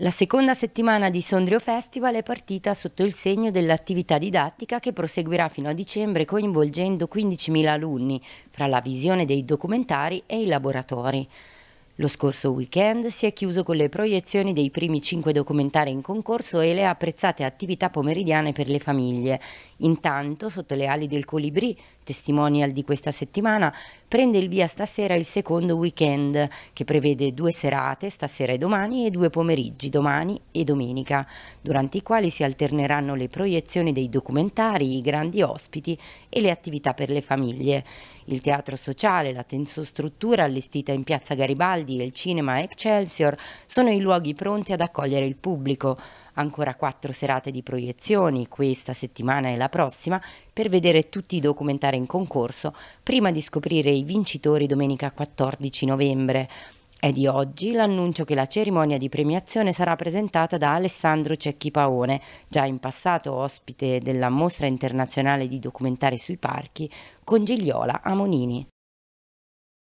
La seconda settimana di Sondrio Festival è partita sotto il segno dell'attività didattica che proseguirà fino a dicembre coinvolgendo 15.000 alunni fra la visione dei documentari e i laboratori. Lo scorso weekend si è chiuso con le proiezioni dei primi cinque documentari in concorso e le apprezzate attività pomeridiane per le famiglie. Intanto, sotto le ali del Colibrì, testimonial di questa settimana, prende il via stasera il secondo weekend, che prevede due serate, stasera e domani, e due pomeriggi, domani e domenica, durante i quali si alterneranno le proiezioni dei documentari, i grandi ospiti e le attività per le famiglie. Il teatro sociale, la tensostruttura allestita in piazza Garibaldi, e il cinema Excelsior sono i luoghi pronti ad accogliere il pubblico. Ancora quattro serate di proiezioni, questa settimana e la prossima, per vedere tutti i documentari in concorso, prima di scoprire i vincitori domenica 14 novembre. È di oggi l'annuncio che la cerimonia di premiazione sarà presentata da Alessandro Cecchi Paone, già in passato ospite della Mostra Internazionale di Documentari sui Parchi, con Gigliola Amonini.